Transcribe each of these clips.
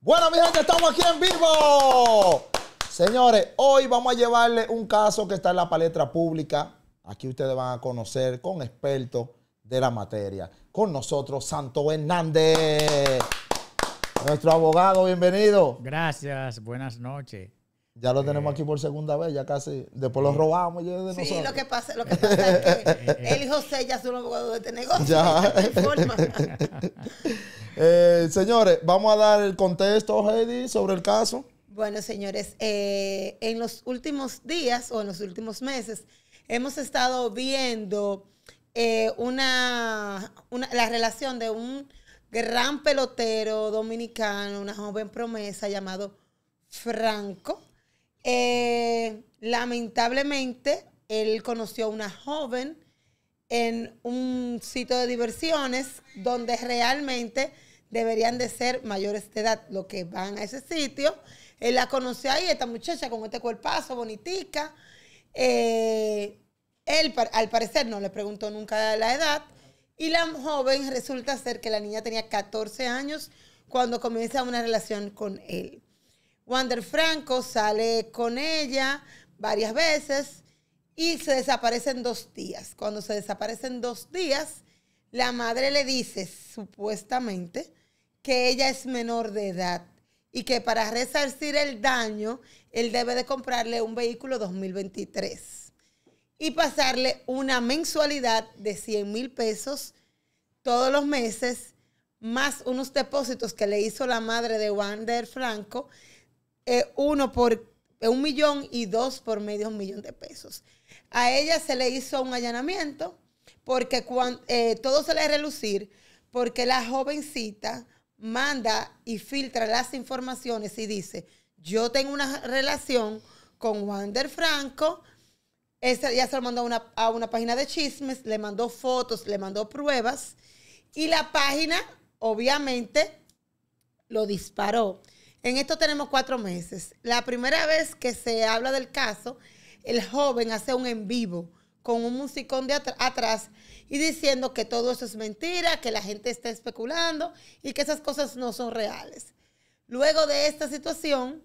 Bueno, mi gente, estamos aquí en vivo. Señores, hoy vamos a llevarle un caso que está en la palestra pública. Aquí ustedes van a conocer con expertos de la materia. Con nosotros, Santo Hernández. Nuestro abogado, bienvenido. Gracias, buenas noches. Ya lo tenemos eh. aquí por segunda vez, ya casi. Después lo robamos. Ya de sí, lo que pasa, lo que pasa es que él y José ya son abogados de este negocio. Ya. Eh, señores, vamos a dar el contexto, Heidi, sobre el caso. Bueno, señores, eh, en los últimos días o en los últimos meses hemos estado viendo una, la relación de un gran pelotero dominicano, una joven promesa llamado Franco eh, lamentablemente, él conoció a una joven en un sitio de diversiones donde realmente deberían de ser mayores de edad los que van a ese sitio. Él la conoció ahí, esta muchacha con este cuerpazo, bonitica. Eh, él, al parecer, no le preguntó nunca la edad. Y la joven resulta ser que la niña tenía 14 años cuando comienza una relación con él. Wander Franco sale con ella varias veces y se desaparecen dos días. Cuando se desaparecen dos días, la madre le dice, supuestamente, que ella es menor de edad y que para resarcir el daño, él debe de comprarle un vehículo 2023 y pasarle una mensualidad de 100 mil pesos todos los meses, más unos depósitos que le hizo la madre de Wander Franco uno por un millón y dos por medio millón de pesos. A ella se le hizo un allanamiento porque eh, todo se le relucir porque la jovencita manda y filtra las informaciones y dice, yo tengo una relación con Wander Franco, esa ya se lo mandó una, a una página de chismes, le mandó fotos, le mandó pruebas y la página obviamente lo disparó. En esto tenemos cuatro meses. La primera vez que se habla del caso, el joven hace un en vivo con un musicón de atrás y diciendo que todo eso es mentira, que la gente está especulando y que esas cosas no son reales. Luego de esta situación,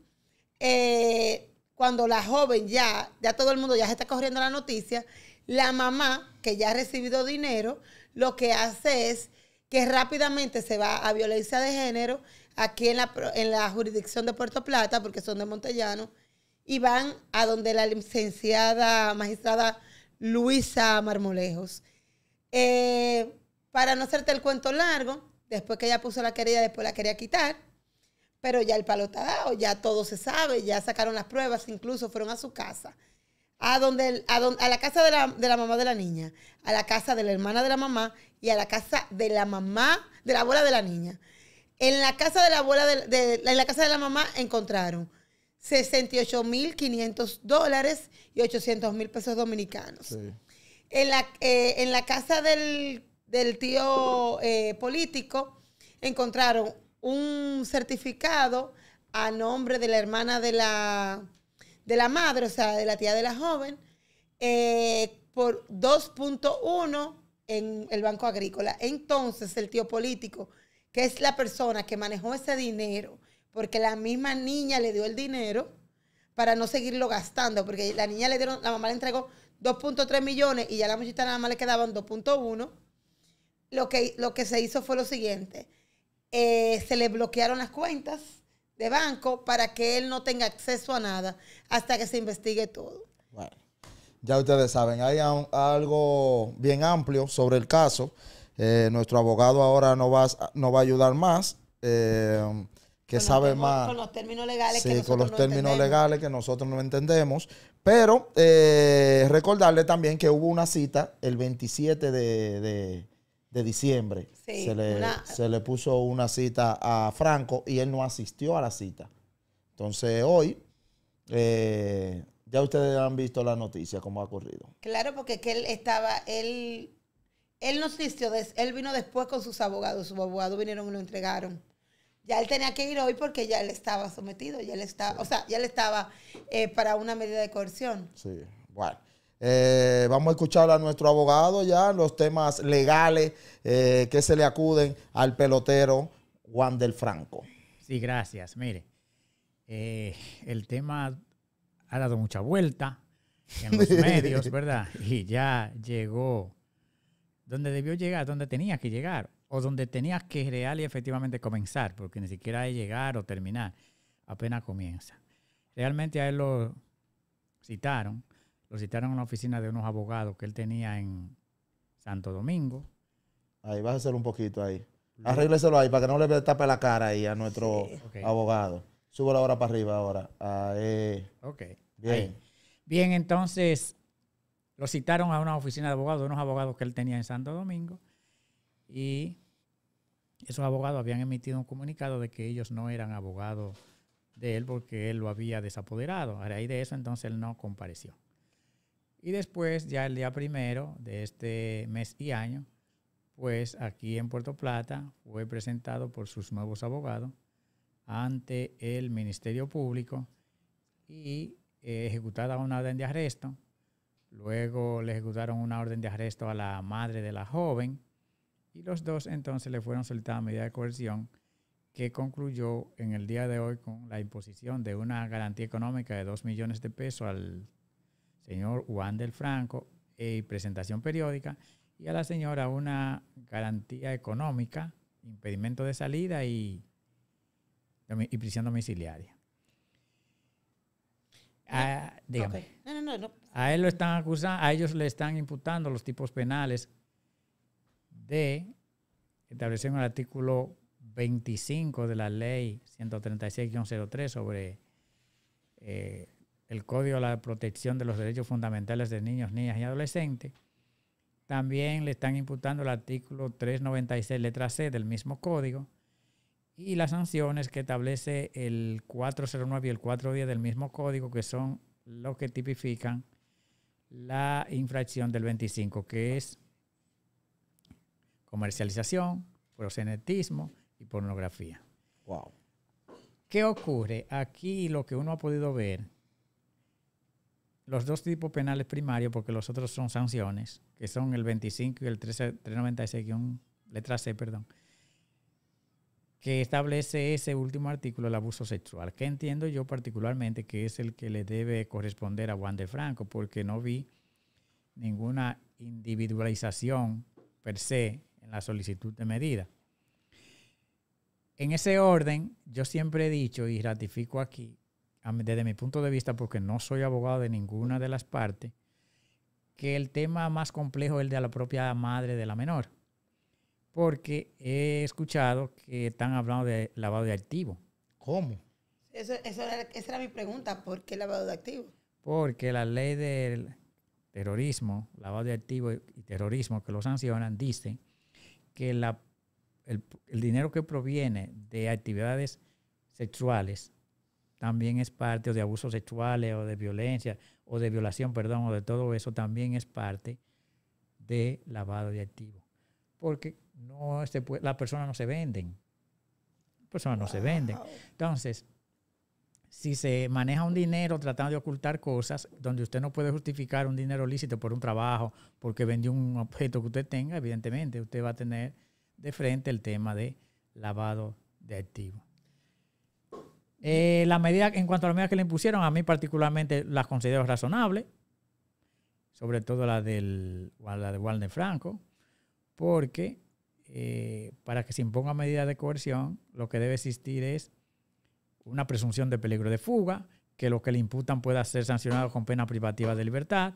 eh, cuando la joven ya, ya todo el mundo ya se está corriendo la noticia, la mamá, que ya ha recibido dinero, lo que hace es que rápidamente se va a violencia de género aquí en la, en la jurisdicción de Puerto Plata, porque son de Montellano, y van a donde la licenciada magistrada Luisa Marmolejos. Eh, para no hacerte el cuento largo, después que ella puso la querella, después la quería quitar, pero ya el palo está dado, ya todo se sabe, ya sacaron las pruebas, incluso fueron a su casa, a, a, a la casa de la, de la mamá de la niña, a la casa de la hermana de la mamá y a la casa de la mamá, de la abuela de la niña. En la casa de la abuela, de, en la casa de la mamá, encontraron 68.500 dólares y mil pesos dominicanos. Eh, en, la, casa del, tío eh, político, encontraron un certificado a nombre de la hermana de la, de la madre, o sea, de la tía de la joven, eh, por 2.1 en el Banco Agrícola. Entonces, el tío político que es la persona que manejó ese dinero, porque la misma niña le dio el dinero para no seguirlo gastando, porque la niña le dieron, la mamá le entregó 2.3 millones y ya la muchita nada más le quedaban 2.1. Lo que, lo que se hizo fue lo siguiente, eh, se le bloquearon las cuentas de banco para que él no tenga acceso a nada hasta que se investigue todo. Bueno, ya ustedes saben, hay algo bien amplio sobre el caso. Eh, nuestro abogado ahora no va, no va a ayudar más. Eh, que sabe más. Con los términos legales sí, con los términos legales que nosotros no entendemos. Pero eh, recordarle también que hubo una cita el 27 de, diciembre. se, le, puso una cita a Franco y él no asistió a la cita. Entonces hoy ya ustedes han visto la noticia, cómo ha ocurrido. Claro, porque que él estaba, él él no él vino después con sus abogados, sus abogados vinieron y lo entregaron. Ya él tenía que ir hoy porque ya él estaba sometido, ya él estaba, o sea, ya él estaba eh, para una medida de coerción. Sí, bueno. Eh, vamos a escuchar a nuestro abogado ya los temas legales eh, que se le acuden al pelotero Juan del Franco. Sí, gracias. Mire, el tema ha dado mucha vuelta en los medios, ¿verdad? Y ya llegó donde debió llegar, donde tenías que llegar, o donde tenías que real y efectivamente comenzar, porque ni siquiera hay llegar o terminar, apenas comienza. Realmente a él lo citaron, lo citaron en la oficina de unos abogados que él tenía en Santo Domingo. Ahí, vas a hacer un poquito ahí. Arrégleselo ahí para que no le tape la cara ahí a nuestro abogado. Súbelo ahora para arriba ahora. Ok. Bien. Bien, entonces, lo citaron a una oficina de abogados, unos abogados que él tenía en Santo Domingo, y esos abogados habían emitido un comunicado de que ellos no eran abogados de él porque él lo había desapoderado. A raíz de eso, entonces él no compareció. Y después, ya el día primero de este mes y año, pues aquí en Puerto Plata fue presentado por sus nuevos abogados ante el Ministerio Público y ejecutada una orden de arresto Luego le ejecutaron una orden de arresto a la madre de la joven y los dos entonces le fueron a medida de coerción que concluyó en el día de hoy con la imposición de una garantía económica de 2 millones de pesos al señor Juan del Franco y e presentación periódica y a la señora una garantía económica, impedimento de salida y, prisión domiciliaria. Ah, no, no, no, a ellos le están imputando los tipos penales de en el artículo 25 de la ley 136-03 sobre eh, el Código de la Protección de los Derechos Fundamentales de Niños, Niñas y Adolescentes. También le están imputando el artículo 396, letra C del mismo código, y las sanciones que establece el 409 y el 410 del mismo código, que son los que tipifican la infracción del 25, que es comercialización, prosenetismo y pornografía. Wow. ¿Qué ocurre? Aquí lo que uno ha podido ver, los dos tipos penales primarios, porque los otros son sanciones, que son el 25 y el 396, letra C, perdón, que establece ese último artículo, el abuso sexual, que entiendo yo particularmente que es el que le debe corresponder a Juan de Franco, porque no vi ninguna individualización per se en la solicitud de medida. En ese orden, yo siempre he dicho y ratifico aquí, desde mi punto de vista, porque no soy abogado de ninguna de las partes, que el tema más complejo es el de la propia madre de la menor porque he escuchado que están hablando de lavado de activos. ¿Cómo? Eso, eso era, esa era mi pregunta, ¿por qué lavado de activos? Porque la ley del terrorismo, lavado de activos y terrorismo que lo sancionan, dice que el, dinero que proviene de actividades sexuales también es parte o de abusos sexuales o de violencia o de violación, perdón, o de todo eso también es parte de lavado de activos. Porque no las personas no se venden. Las personas no se venden. Entonces, si se maneja un dinero tratando de ocultar cosas, donde usted no puede justificar un dinero lícito por un trabajo, porque vendió un objeto que usted tenga, evidentemente usted va a tener de frente el tema de lavado de activos. Eh, la medida, en cuanto a las medidas que le impusieron, a mí particularmente las considero razonables, sobre todo la, del, la de Walden Franco, porque eh, para que se imponga medida de coerción, lo que debe existir es una presunción de peligro de fuga, que lo que le imputan pueda ser sancionado con pena privativa de libertad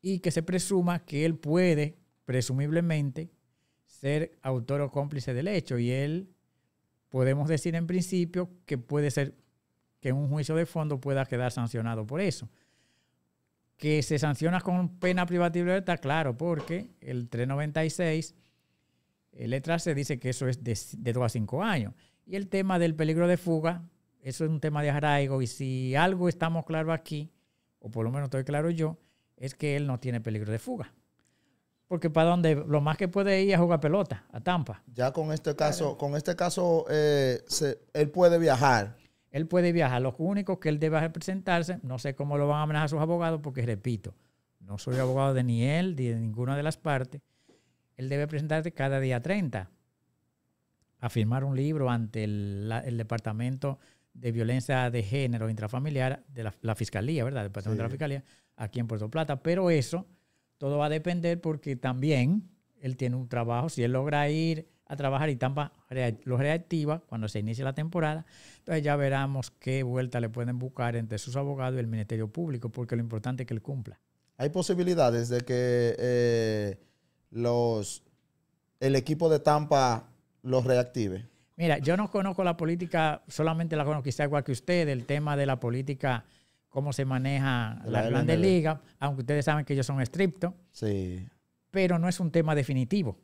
y que se presuma que él puede, presumiblemente, ser autor o cómplice del hecho. Y él, podemos decir en principio, que puede ser que en un juicio de fondo pueda quedar sancionado por eso. Que se sanciona con pena privativa de libertad, claro, porque el 396 eh, letra se dice que eso es de, 2 a 5 años. Y el tema del peligro de fuga, eso es un tema de arraigo y si algo estamos claro aquí, o por lo menos estoy claro yo, es que él no tiene peligro de fuga. Porque para donde lo más que puede ir es jugar pelota, a Tampa. Ya con este caso, con este caso, eh, él puede viajar. Él puede viajar. Los únicos que él debe representarse, no sé cómo lo van a amenazar sus abogados, porque repito, no soy abogado de ni él ni de ninguna de las partes él debe presentarse cada día 30 a firmar un libro ante el, Departamento de Violencia de Género Intrafamiliar de la, Fiscalía, ¿verdad? Departamento de la Fiscalía aquí en Puerto Plata. Pero eso todo va a depender porque también él tiene un trabajo. Si él logra ir a trabajar y Tampa lo reactiva cuando se inicie la temporada, entonces pues ya veremos qué vuelta le pueden buscar entre sus abogados y el Ministerio Público, porque lo importante es que él cumpla. Hay posibilidades de que... Eh los, el equipo de Tampa los reactive? Mira, yo no conozco la política, solamente la conozco quizá igual que usted, el tema de la política, cómo se maneja la, la Grande Liga, aunque ustedes saben que ellos son estrictos. Pero no es un tema definitivo.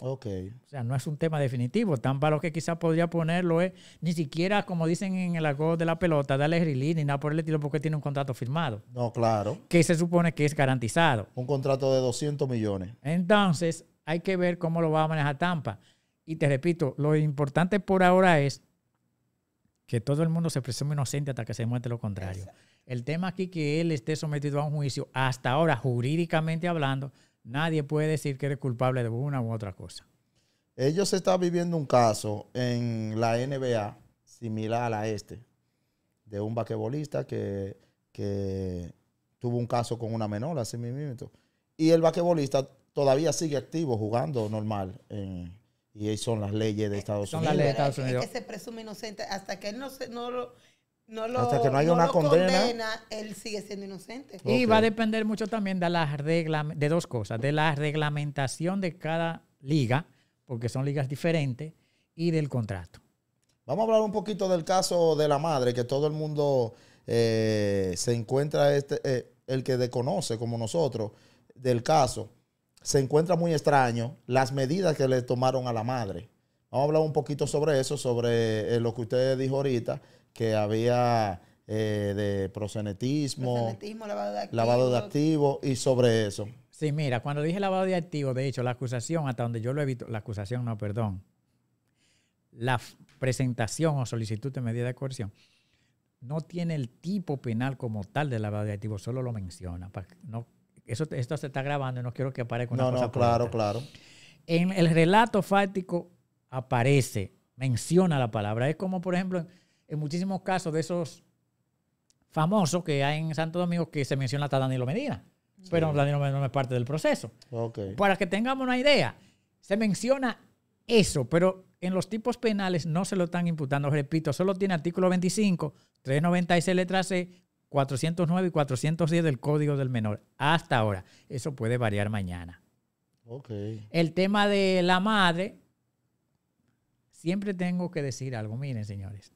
Ok. O sea, no es un tema definitivo. Tampa lo que quizás podría ponerlo es, ni siquiera, como dicen en el argot de la pelota, darle release ni nada por el estilo porque tiene un contrato firmado. No, claro. Que se supone que es garantizado. Un contrato de 200 millones. Entonces, hay que ver cómo lo va a manejar Tampa. Y te repito, lo importante por ahora es que todo el mundo se presume inocente hasta que se demuestre lo contrario. El tema aquí que él esté sometido a un juicio, hasta ahora jurídicamente hablando, nadie puede decir que eres culpable de una u otra cosa. Ellos están viviendo un caso en la NBA similar a este, de un vaquebolista que, tuvo un caso con una menor hace mismo. Y el vaquebolista todavía sigue activo jugando normal. y son las leyes de eh, Estados Unidos. Son las leyes de Estados eh, eh, Unidos. Es que se presume inocente hasta que él no, no lo no hasta que no haya una condena, él sigue siendo inocente. Y va a depender mucho también de las reglas, de dos cosas, de la reglamentación de cada liga, porque son ligas diferentes, y del contrato. Vamos a hablar un poquito del caso de la madre, que todo el mundo eh, se encuentra, este, eh, el que desconoce como nosotros, del caso, se encuentra muy extraño las medidas que le tomaron a la madre. Vamos a hablar un poquito sobre eso, sobre eh, lo que usted dijo ahorita, que había eh, de prosenetismo, lavado, de activos. y sobre eso. Sí, mira, cuando dije lavado de activos, de hecho, la acusación, hasta donde yo lo he visto, la acusación, no, perdón, la presentación o solicitud de medida de coerción no tiene el tipo penal como tal de lavado de activos, solo lo menciona. no, eso, esto se está grabando y no quiero que aparezca una no, No, claro, claro. En el relato fáctico aparece, menciona la palabra. Es como, por ejemplo, en muchísimos casos de esos famosos que hay en Santo Domingo que se menciona hasta Danilo Medina. Pero Danilo Medina no es parte del proceso. Para que tengamos una idea, se menciona eso, pero en los tipos penales no se lo están imputando. Repito, solo tiene artículo 25, 396 letra C, 409 y 410 del Código del Menor. Hasta ahora. Eso puede variar mañana. El tema de la madre, siempre tengo que decir algo. Miren, señores.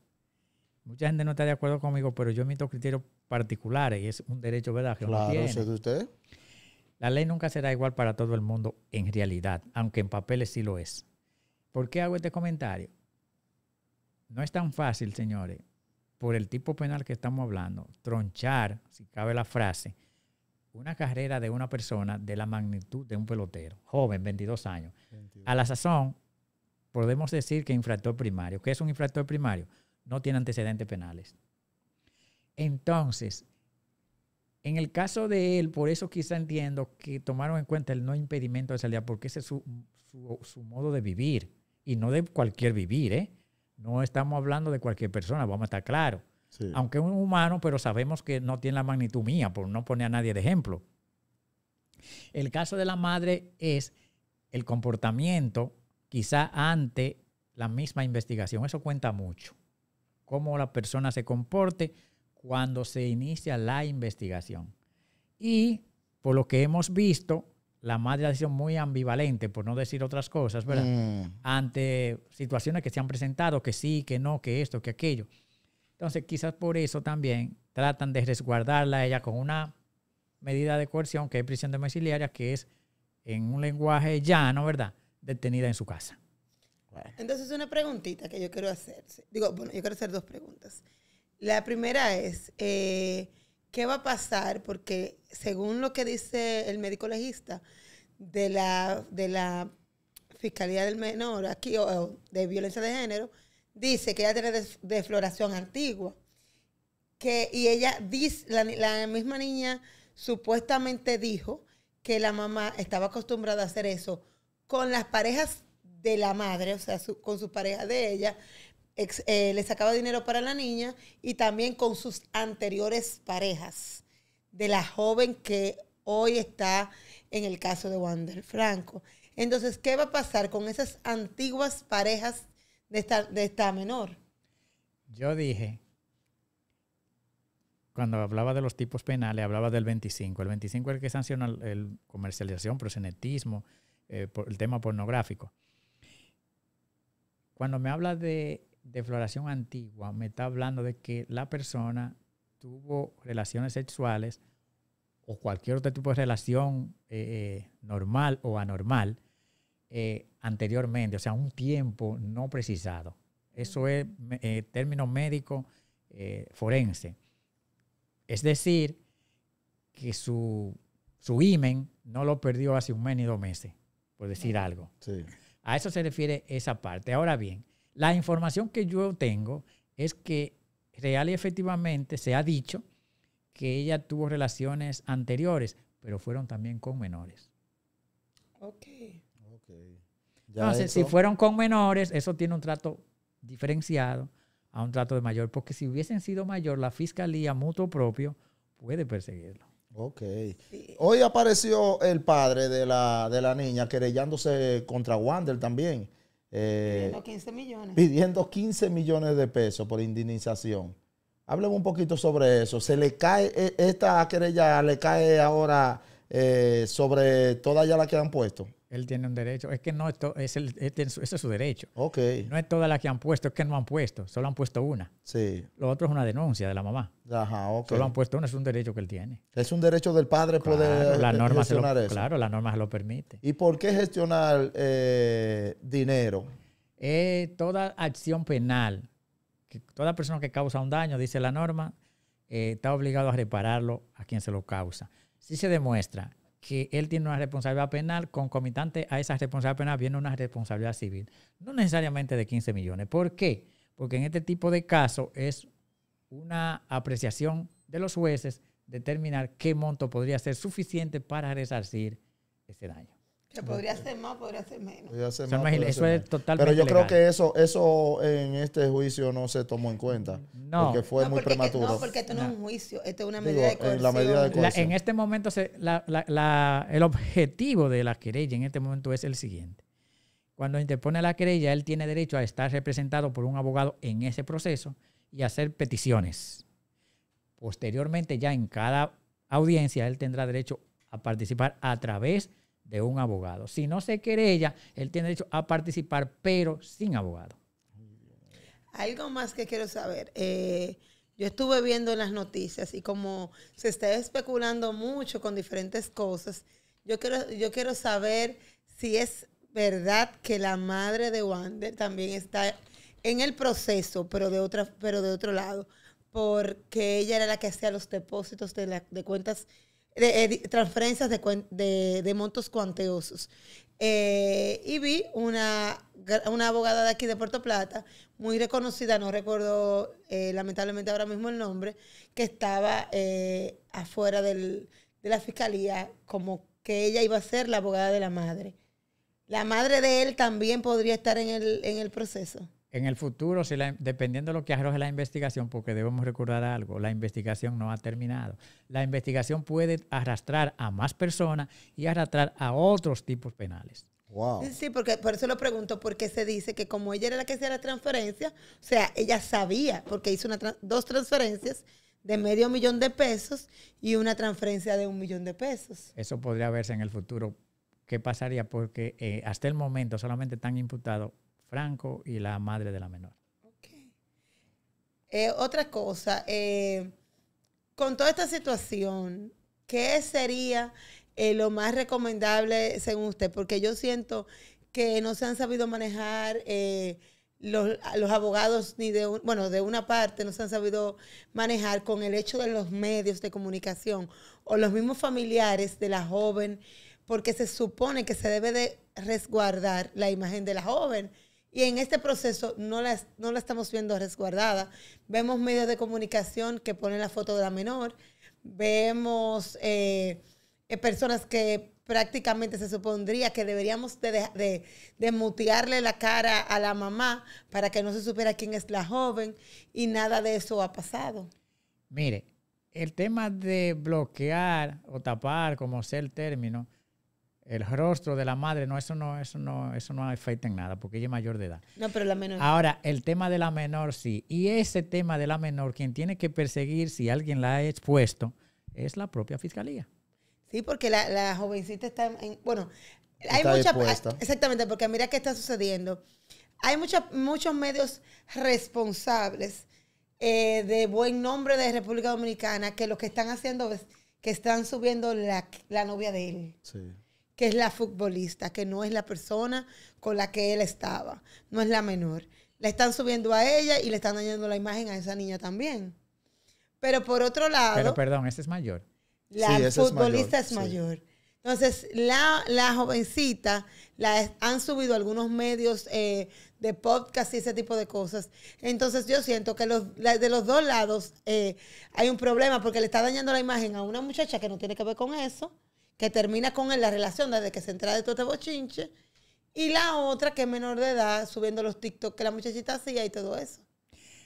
Mucha gente no está de acuerdo conmigo, pero yo emito criterios particulares y es un derecho, ¿verdad? Que claro, tiene. de La ley nunca será igual para todo el mundo en realidad, aunque en papeles sí lo es. ¿Por qué hago este comentario? No es tan fácil, señores, por el tipo penal que estamos hablando, tronchar, si cabe la frase, una carrera de una persona de la magnitud de un pelotero, joven, 22 años. A la sazón, podemos decir que infractor primario. ¿Qué es un infractor primario? no tiene antecedentes penales. Entonces, en el caso de él, por eso quizá entiendo que tomaron en cuenta el no impedimento de salida, porque ese es su, modo de vivir, y no de cualquier vivir, ¿eh? No estamos hablando de cualquier persona, vamos a estar claros. Aunque es un humano, pero sabemos que no tiene la magnitud mía, por no poner a nadie de ejemplo. El caso de la madre es el comportamiento, quizá ante la misma investigación. Eso cuenta mucho cómo la persona se comporte cuando se inicia la investigación. Y por lo que hemos visto, la madre ha sido muy ambivalente, por no decir otras cosas, ¿verdad? Mm. Ante situaciones que se han presentado, que sí, que no, que esto, que aquello. Entonces, quizás por eso también tratan de resguardarla ella con una medida de coerción, que es prisión domiciliaria, que es, en un lenguaje llano, ¿verdad?, detenida en su casa. Entonces, una preguntita que yo quiero hacer. Digo, bueno, yo quiero hacer dos preguntas. La primera es, eh, ¿qué va a pasar? Porque según lo que dice el médico legista de la, de la Fiscalía del Menor aquí, o, de violencia de género, dice que ella tiene defloración antigua. Que, y ella dice, la misma niña supuestamente dijo que la mamá estaba acostumbrada a hacer eso con las parejas de la madre, o sea, con su pareja de ella, eh, le sacaba dinero para la niña y también con sus anteriores parejas, de la joven que hoy está en el caso de Wander Franco. Entonces, ¿qué va a pasar con esas antiguas parejas de esta, de esta menor? Yo dije, cuando hablaba de los tipos penales, hablaba del 25. El 25 es el que sanciona el comercialización, prosenetismo, eh, por el tema pornográfico. Cuando me habla de, de floración antigua, me está hablando de que la persona tuvo relaciones sexuales o cualquier otro tipo de relación eh, eh, normal o anormal eh, anteriormente, o sea, un tiempo no precisado. Eso es término médico forense. Es decir, que su, su imen no lo perdió hace un mes ni dos meses, por decir algo. Sí. A eso se refiere esa parte. Ahora bien, la información que yo tengo es que real y efectivamente se ha dicho que ella tuvo relaciones anteriores, pero fueron también con menores. Ok. okay. Entonces, si fueron con menores, eso tiene un trato diferenciado a un trato de mayor, porque si hubiesen sido mayor, la fiscalía mutuo propio puede perseguirlo. Ok. Hoy apareció el padre de la, niña querellándose contra Wander también. Eh, pidiendo 15 millones. Pidiendo 15 millones de pesos por indemnización. Hábleme un poquito sobre eso. Se le cae, e, esta querella le cae ahora eh, sobre todas ya la que han puesto. Él tiene un derecho. Es que no, esto, es el, es su derecho. No es toda la que han puesto, es que no han puesto. Solo han puesto una. Sí. Lo otro es una denuncia de la mamá. Solo han puesto una, es un derecho que él tiene. Es un derecho del padre poder pues, la norma gestionar eso. Claro, la norma se lo permite. ¿Y por qué gestionar eh, dinero? toda acción penal, que toda persona que causa un daño, dice la norma, eh, está obligado a repararlo a quien se lo causa. Si se demuestra que él tiene una responsabilidad penal, concomitante a esa responsabilidad penal viene una responsabilidad civil. No necesariamente de 15 millones. ¿Por qué? Porque en este tipo de casos es una apreciación de los jueces determinar qué monto podría ser suficiente para resarcir ese daño. Se podría hacer más, podría hacer menos. eso es Pero yo creo que eso, eso en este juicio no se tomó en cuenta. No. Porque fue muy prematuro. no, porque esto no, es un juicio, esto es una medida de cohesión. En, la medida de en este momento, el objetivo de la querella en este momento es el siguiente. Cuando interpone la querella, él tiene derecho a estar representado por un abogado en ese proceso y hacer peticiones. Posteriormente, ya en cada audiencia, él tendrá derecho a participar a través de de un abogado. Si no se quiere ella, él tiene derecho a participar, pero sin abogado. Algo más que quiero saber. Eh, yo estuve viendo las noticias y como se está especulando mucho con diferentes cosas, yo quiero, yo quiero saber si es verdad que la madre de Wander también está en el proceso, pero de, otra, pero de otro lado, porque ella era la que hacía los depósitos de, de cuentas de, eh, transferencias de, montos cuantiosos. Eh, y vi una, una abogada de aquí de Puerto Plata, muy reconocida, no recuerdo eh, lamentablemente ahora mismo el nombre, que estaba afuera de la fiscalía como que ella iba a ser la abogada de la madre. La madre de él también podría estar en el proceso en el futuro, dependiendo de lo que arroje la investigación, porque debemos recordar algo, la investigación no ha terminado. La investigación puede arrastrar a más personas y arrastrar a otros tipos penales. Wow. Sí, porque por eso lo pregunto, porque se dice que como ella era la que hacía la transferencia, o sea, ella sabía, porque hizo dos transferencias de medio millón de pesos y una transferencia de un millón de pesos. Eso podría verse en el futuro. ¿Qué pasaría? Porque eh, hasta el momento solamente están imputados Franco y la madre de la menor. Eh, otra cosa, eh, con toda esta situación, ¿qué sería eh, lo más recomendable según usted? Porque yo siento que no se han sabido manejar los, los, abogados ni de bueno de una parte no se han sabido manejar con el hecho de los medios de comunicación o los mismos familiares de la joven porque se supone que se debe de resguardar la imagen de la joven y en este proceso no la, estamos viendo resguardada. Vemos medios de comunicación que ponen la foto de la menor, vemos eh, personas que prácticamente se supondría que deberíamos de, de, de, mutearle la cara a la mamá para que no se supiera quién es la joven y nada de eso ha pasado. Mire, el tema de bloquear o tapar, como sea el término, el rostro de la madre, no, eso no, eso no, eso no afecta en nada, porque ella es mayor de edad. No, pero la menor. Ahora, el tema de la menor sí. Y ese tema de la menor, quien tiene que perseguir si alguien la ha expuesto, es la propia fiscalía. Sí, porque la, la jovencita está en, bueno, hay muchas ah, exactamente, porque mira qué está sucediendo. Hay mucha, muchos medios responsables eh, de buen nombre de República Dominicana que lo que están haciendo es que están subiendo la, la novia de él. Sí que es la futbolista, que no es la persona con la que él estaba, no es la menor. La están subiendo a ella y le están dañando la imagen a esa niña también. Pero por otro lado... Pero perdón, ese es mayor. La futbolista es mayor. Entonces, la, jovencita la han subido algunos medios eh, de podcast y ese tipo de cosas. Entonces, yo siento que de los dos lados eh, hay un problema porque le está dañando la imagen a una muchacha que no tiene que ver con eso que termina con él la relación desde que se entra de todo este bochinche. Y la otra que es menor de edad, subiendo los TikTok que la muchachita hacía y todo eso.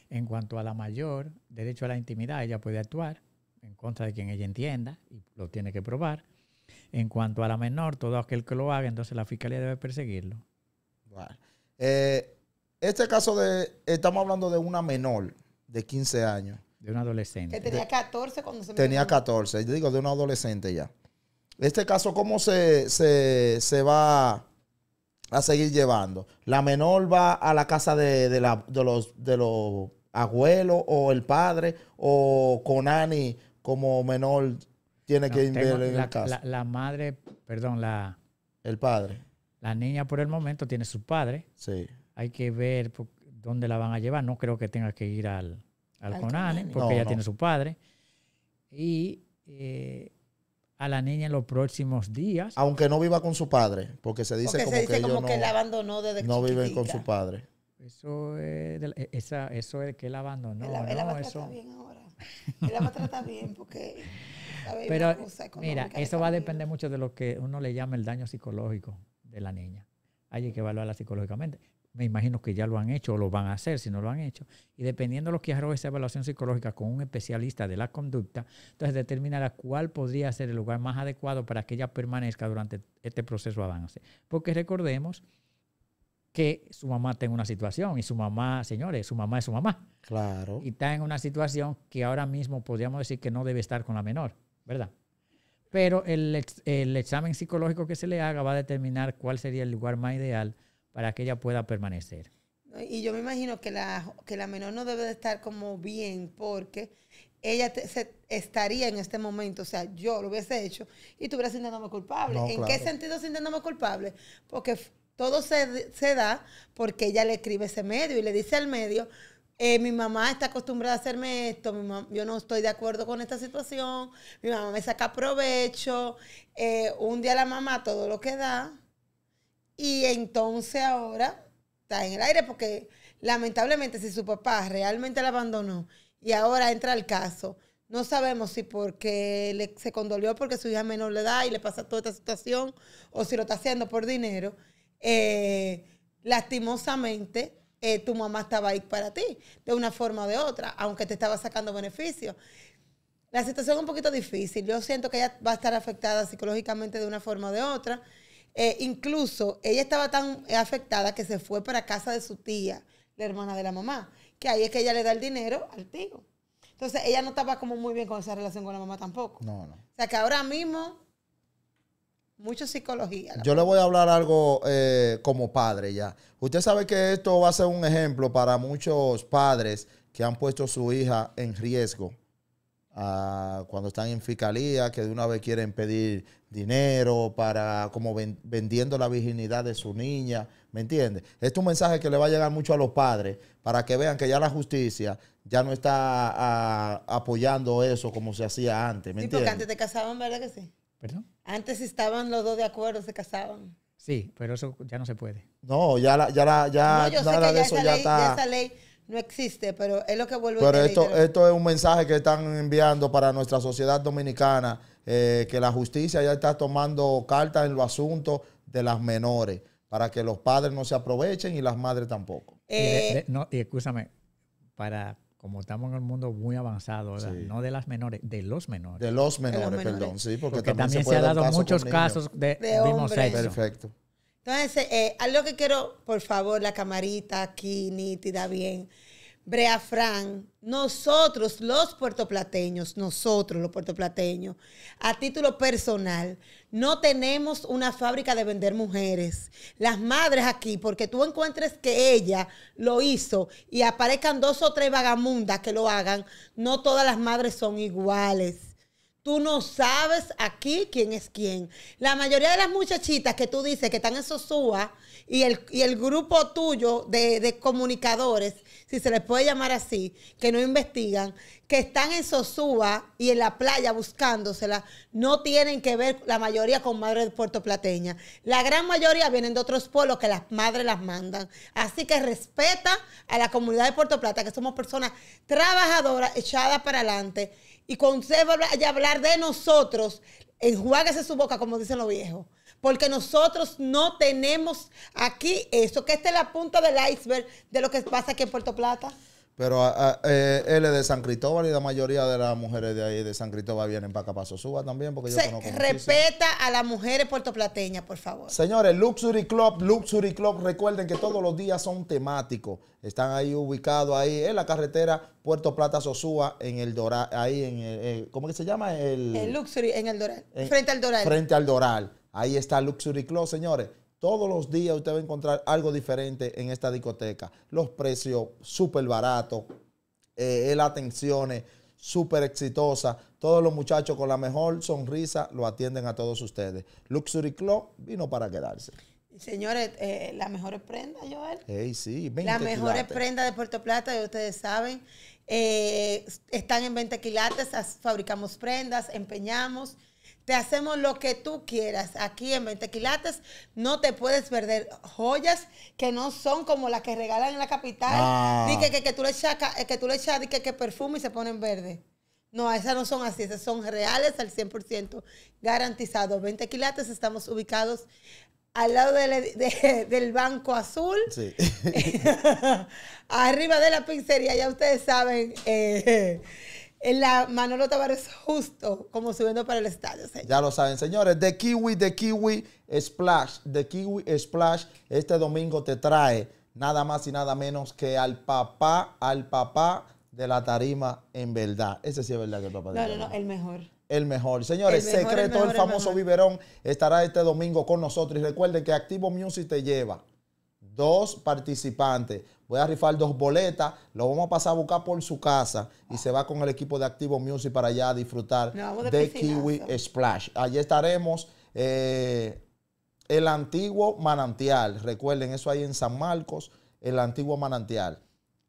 En cuanto a la mayor, derecho a la intimidad, ella puede actuar en contra de quien ella entienda y lo tiene que probar. En cuanto a la menor, todo aquel que lo haga, entonces la fiscalía debe perseguirlo. Eh, este caso de, estamos hablando de una menor de 15 años. De una adolescente. Que tenía 14 cuando se Tenía 14, digo, de una adolescente ya. En Este caso, ¿cómo se, va a seguir llevando? ¿La menor va a la casa de, los, de los abuelos o el padre o Conani como menor tiene que ir en la, el caso? La, madre, perdón, la... El padre. La niña por el momento tiene su padre. Sí. Hay que ver dónde la van a llevar. No creo que tenga que ir al, al, Conani, porque ella tiene su padre. Y... Eh, a la niña en los próximos días. Aunque no viva con su padre, porque se dice como que, él la abandonó desde No con su padre. Eso es, e, eso es que él abandonó. ¿no? eso la bien ahora. la va a tratar bien porque... Pero mira, eso va a depender mucho de lo que uno le llama el daño psicológico de la niña. Hay que evaluarla psicológicamente me imagino que ya lo han hecho o lo van a hacer si no lo han hecho. Y dependiendo de lo que arroje esa evaluación psicológica con un especialista de la conducta, entonces determinará cuál podría ser el lugar más adecuado para que ella permanezca durante este proceso de avance. Porque recordemos que su mamá en una situación y su mamá, señores, su mamá es su mamá. Claro. Y está en una situación que ahora mismo podríamos decir que no debe estar con la menor, ¿verdad? Pero el, el examen psicológico que se le haga va a determinar cuál sería el lugar más ideal para que ella pueda permanecer. Y yo me imagino que la, que la menor no debe de estar como bien porque ella estaría en este momento, o sea, yo lo hubiese hecho y estuviera sintiéndome culpable. ¿En qué sentido sintiéndome culpable? Porque todo se, da porque ella le escribe ese medio y le dice al medio, eh, mi mamá está acostumbrada a hacerme esto, yo no estoy de acuerdo con esta situación, mi mamá me saca provecho, eh, un día la mamá todo lo que da, y entonces ahora está en el aire porque lamentablemente si su papá realmente la abandonó y ahora entra el caso, no sabemos si porque se condolió porque su hija menor le da y le pasa toda esta situación o si lo está haciendo por dinero. Eh, lastimosamente, eh, tu mamá estaba ahí para ti, de una forma o de otra, aunque te estaba sacando beneficios. La situación es un poquito difícil. Yo siento que ella va a estar afectada psicológicamente de una forma o de otra. Eh, incluso ella estaba tan afectada que se fue para casa de su tía, la hermana de la mamá, que ahí es que ella le da el dinero al tío. Entonces ella no estaba como muy bien con esa relación con la mamá tampoco. No, no. O sea que ahora mismo, mucho psicología. Yo le voy a hablar algo eh, como padre ya. Usted sabe que esto va a ser un ejemplo para muchos padres que han puesto su hija en riesgo cuando están en fiscalía, que de una vez quieren pedir dinero para como vendiendo la virginidad de su niña, ¿me entiendes? Este es un mensaje que le va a llegar mucho a los padres para que vean que ya la justicia ya no está apoyando eso como se hacía antes, ¿me sí, porque antes te casaban, ¿verdad que sí? ¿Perdón? Antes estaban los dos de acuerdo, se casaban. Sí, pero eso ya no se puede. No, ya la, ya la, ya nada de eso ya está. ley no existe, pero es lo que vuelvo a decir. Pero esto, esto es un mensaje que están enviando para nuestra sociedad dominicana, eh, que la justicia ya está tomando cartas en los asuntos de las menores, para que los padres no se aprovechen y las madres tampoco. y eh, no, y escúchame, para, como estamos en un mundo muy avanzado, no de las menores, de los menores. De los menores, perdón, sí, porque, también, se, ha dado muchos casos de, de mismo Perfecto. Entonces, eh, algo que quiero, por favor, la camarita aquí nítida, bien. Brea Fran, nosotros los puertoplateños, nosotros los puertoplateños, a título personal, no tenemos una fábrica de vender mujeres. Las madres aquí, porque tú encuentres que ella lo hizo y aparezcan dos o tres vagamundas que lo hagan, no todas las madres son iguales. Tú no sabes aquí quién es quién. La mayoría de las muchachitas que tú dices que están en Sosúa y el, el grupo tuyo de, de, comunicadores, si se les puede llamar así, que no investigan, que están en Sosúa y en la playa buscándosela, no tienen que ver la mayoría con madres puertoplateñas. La gran mayoría vienen de otros pueblos que las madres las mandan. Así que respeta a la comunidad de Puerto Plata, que somos personas trabajadoras, echadas para adelante y con y hablar de nosotros, enjuáguese su boca, como dicen los viejos. Porque nosotros no tenemos aquí eso, que esta es la punta del iceberg de lo que pasa aquí en Puerto Plata. Pero eh, él es de San Cristóbal y la mayoría de las mujeres de ahí de San Cristóbal vienen para acá, para también, porque yo conozco Respeta a las mujeres puertoplateñas, por favor. Señores, Luxury Club, Luxury Club, recuerden que todos los días son temáticos. Están ahí ubicados ahí en la carretera Puerto Plata Sosúa, en el Doral, ahí en el, eh, eh, ¿cómo que se llama? El, el Luxury en el Doral, frente al Doral. Frente al Doral. Ahí está Luxury Club, señores. Todos los días usted va a encontrar algo diferente en esta discoteca. Los precios súper baratos, eh, el atenciones súper exitosa. Todos los muchachos con la mejor sonrisa lo atienden a todos ustedes. Luxury Club vino para quedarse. Señores, eh, la mejor prenda, Joel. Hey, sí, La mejor prenda de Puerto Plata, ustedes saben. Eh, están en 20 quilates, fabricamos prendas, empeñamos. Te hacemos lo que tú quieras. Aquí en 20 quilates no te puedes perder joyas que no son como las que regalan en la capital. Ah. Dice que, tú le echas, eh, que tú le echas, que, que perfume y se ponen verde. No, esas no son así, esas son reales al 100% garantizados. 20 quilates, estamos ubicados al lado del Banco Azul, sí. arriba de la pizzería, ya ustedes saben. Eh, la Manolo Tavares justo como subiendo para el estadio. Ya lo saben, señores. The Kiwi, The Kiwi Splash. The Kiwi Splash este domingo te trae nada más y nada menos que al papá, al papá de la tarima en verdad. Ese sí es verdad que el papá. la no, no, no, el mejor el mejor. Señores, Secreto, el, famoso biberón, estará este domingo con nosotros. Y recuerden que Activo Music te lleva dos participantes Voy a rifar dos boletas, lo vamos a pasar a buscar por su casa y se va con el equipo de Activo Music para allá a disfrutar de, Kiwi Splash. Allí estaremos. Eh, el antiguo manantial, recuerden eso ahí en San Marcos, el antiguo manantial.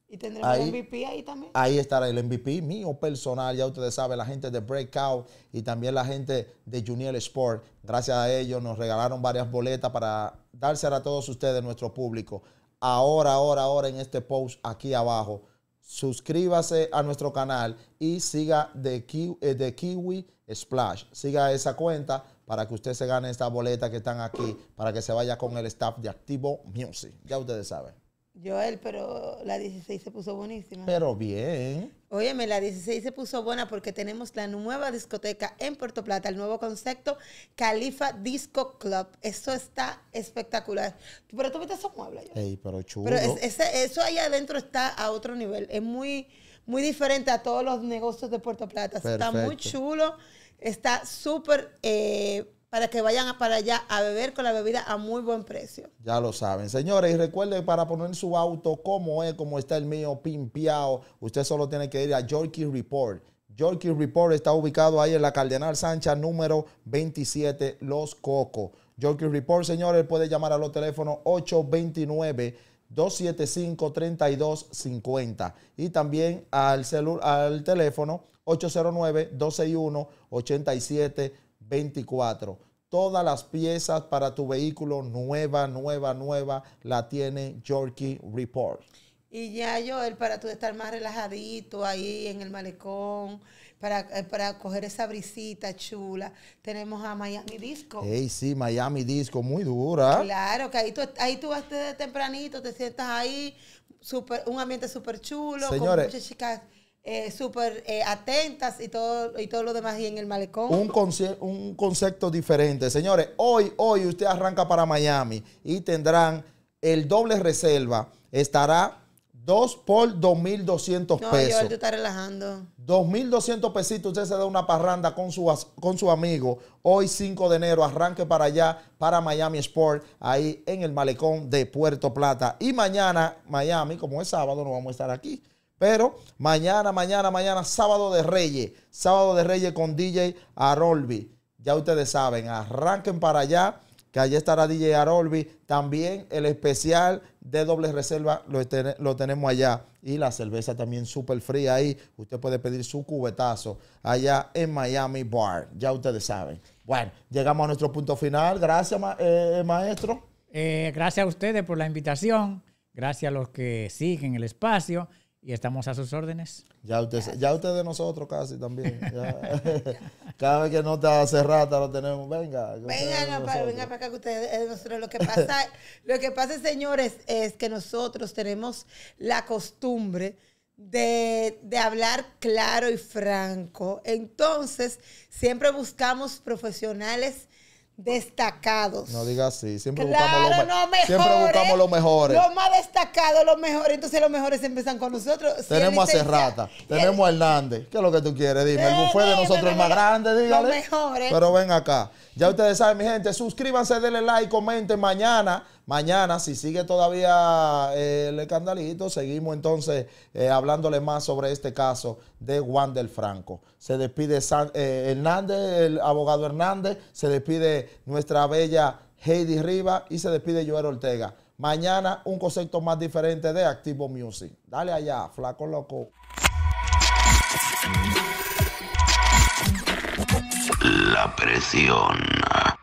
¿Y tendremos el MVP ahí también? Ahí estará el MVP mío personal, ya ustedes saben, la gente de Breakout y también la gente de Junior Sport. Gracias a ellos nos regalaron varias boletas para dárselas a todos ustedes, nuestro público ahora, ahora, ahora en este post aquí abajo. Suscríbase a nuestro canal y siga de Kiwi, eh, Kiwi Splash. Siga esa cuenta para que usted se gane esta boleta que están aquí, para que se vaya con el staff de Activo Music. Ya ustedes saben. Joel, pero la 16 se puso buenísima. Pero bien. Óyeme, la 16 se puso buena porque tenemos la nueva discoteca en Puerto Plata, el nuevo concepto Califa Disco Club. Eso está espectacular. Pero tú viste esos muebles. Ey, pero chulo. Pero eso ahí adentro está a otro nivel. Es muy, muy diferente a todos los negocios de Puerto Plata. Está muy chulo. Está súper eh, para que vayan para allá a beber con la bebida a muy buen precio. Ya lo saben, señores, y recuerden para poner su auto como es, como está el mío, pimpeado, usted solo tiene que ir a Yorkie Report. Yorkie Report está ubicado ahí en la Cardenal Sancha número 27, Los Cocos. Yorkie Report, señores, puede llamar a los teléfonos 829 275 3250 y también al, al teléfono 809 261 87 24. Todas las piezas para tu vehículo nueva, nueva, nueva, la tiene Yorkie Report. Y ya Joel, para tú estar más relajadito ahí en el malecón, para, eh, para coger esa brisita chula, tenemos a Miami Disco. Ey, sí, Miami Disco, muy dura. Claro, que ahí tú, ahí tú vas desde tempranito, te sientas ahí, super, un ambiente súper chulo, con muchas chicas eh, súper eh, atentas y todo, y todo lo demás y en el malecón. Un, un concepto diferente. Señores, hoy, hoy usted arranca para Miami y tendrán el doble reserva. Estará 2 por 2.200 pesos. No, yo está relajando. 2.200 pesitos, usted se da una parranda con su, con su amigo. Hoy 5 de enero, arranque para allá, para Miami Sport, ahí en el malecón de Puerto Plata. Y mañana, Miami, como es sábado, no vamos a estar aquí. Pero mañana, mañana, mañana, sábado de Reyes, sábado de Reyes con DJ Arolby Ya ustedes saben, arranquen para allá, que allá estará DJ Arolby También el especial de doble reserva lo, tenemos allá. Y la cerveza también súper fría ahí. Usted puede pedir su cubetazo allá en Miami Bar. Ya ustedes saben. Bueno, llegamos a nuestro punto final. Gracias, eh, eh, maestro. Eh, gracias a ustedes por la invitación. Gracias a los que siguen el espacio y estamos a sus órdenes. Ya usted, ya de nosotros casi también. cada vez que no está cerrada lo tenemos. Venga. Venga, no, para, venga para acá que ustedes de eh, nosotros. Lo que pasa, señores, es que nosotros tenemos la costumbre de, de hablar claro y franco. Entonces, siempre buscamos profesionales destacados. No digas así, siempre, buscamos, siempre buscamos los mejores. Los más destacados, los mejores. Entonces los mejores empiezan con nosotros. Tenemos a Cerrata, tenemos a Hernández. ¿Qué es lo que tú quieres? Dime, el bufé de nosotros el más grande, dígale. Los mejores. Pero ven acá. Ya ustedes saben, mi gente, suscríbanse, denle like, comenten mañana. Mañana, si sigue todavía eh, el escandalito, seguimos entonces eh, hablándole más sobre este caso de Juan del Franco. Se despide eh, Hernández, el abogado Hernández, se despide nuestra bella Heidi Riva y se despide Joel Ortega. Mañana un concepto más diferente de Activo Music. Dale allá, flaco loco. La presión.